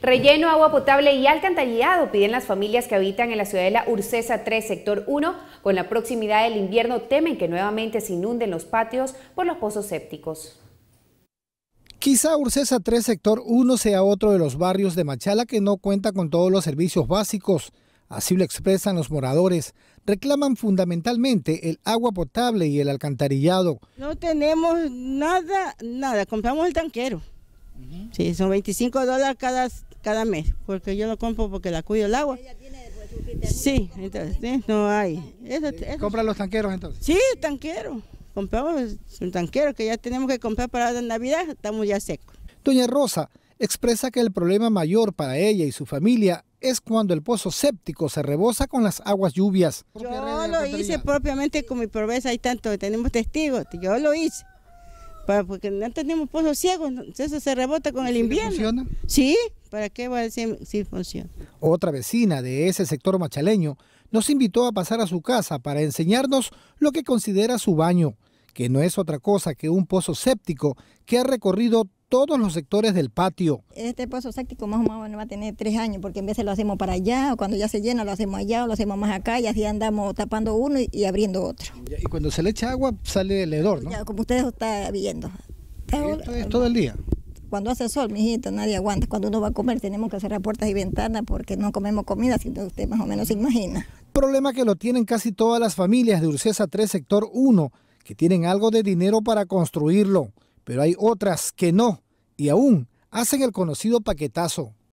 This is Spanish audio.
Relleno, agua potable y alcantarillado piden las familias que habitan en la ciudadela Urcesa 3, sector 1. Con la proximidad del invierno temen que nuevamente se inunden los patios por los pozos sépticos. Quizá Urcesa 3, sector 1 sea otro de los barrios de Machala que no cuenta con todos los servicios básicos. Así lo expresan los moradores. Reclaman fundamentalmente el agua potable y el alcantarillado. No tenemos nada, nada. Compramos el tanquero. Sí, son 25 dólares cada cada mes, porque yo lo compro porque la cuido el agua. tiene, pues, sí, entonces, no hay. Eso, ¿Compra los tanqueros entonces? Sí, tanquero Compramos un tanquero que ya tenemos que comprar para Navidad, estamos ya secos. Doña Rosa expresa que el problema mayor para ella y su familia es cuando el pozo séptico se rebosa con las aguas lluvias. Yo lo hice propiamente con mi proveza, hay tanto, tenemos testigos, yo lo hice. porque no tenemos pozos ciegos, eso se rebota con el invierno. ¿Funciona? Sí, ¿Para qué va a decir si funciona? Otra vecina de ese sector machaleño nos invitó a pasar a su casa para enseñarnos lo que considera su baño, que no es otra cosa que un pozo séptico que ha recorrido todos los sectores del patio. Este pozo séptico más o menos va a tener tres años, porque en vez de lo hacemos para allá, o cuando ya se llena lo hacemos allá, o lo hacemos más acá, y así andamos tapando uno y, abriendo otro. Y cuando se le echa agua, sale el hedor, ¿no? como ustedes lo están viendo. Esto todo el día. Cuando hace sol, mijita, nadie aguanta. Cuando uno va a comer, tenemos que cerrar puertas y ventanas porque no comemos comida, si usted más o menos se imagina. Problema que lo tienen casi todas las familias de Urcesa 3 Sector 1, que tienen algo de dinero para construirlo, pero hay otras que no, y aún hacen el conocido paquetazo.